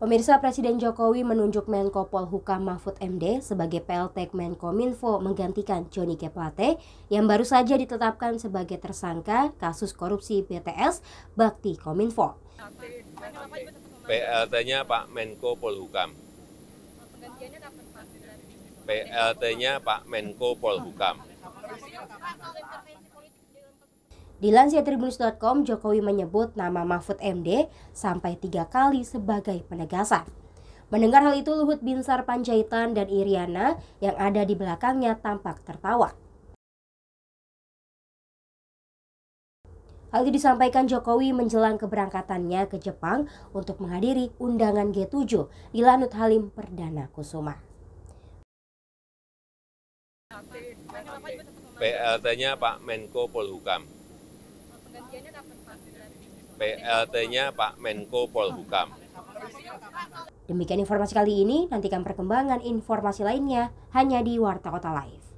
Pemirsa Presiden Jokowi menunjuk Menko Polhukam Mahfud MD sebagai PLT Menkominfo menggantikan Joni Keplate yang baru saja ditetapkan sebagai tersangka kasus korupsi BTS Bakti Kominfo. PLT-nya Pak Menko Polhukam. PLT-nya Pak Menko Polhukam. Dilansir Tribunus.com, Jokowi menyebut nama Mahfud MD sampai tiga kali sebagai penegasan. Mendengar hal itu, Luhut Binsar Panjaitan dan Iriana yang ada di belakangnya tampak tertawa. Hal itu disampaikan Jokowi menjelang keberangkatannya ke Jepang untuk menghadiri undangan G7 di Lanut Halim Perdana Kusuma. PLT-nya Pak Menko Polhukam. PLT-nya Pak Menko Polhukam. Demikian informasi kali ini, nantikan perkembangan informasi lainnya hanya di Warta Kota Live.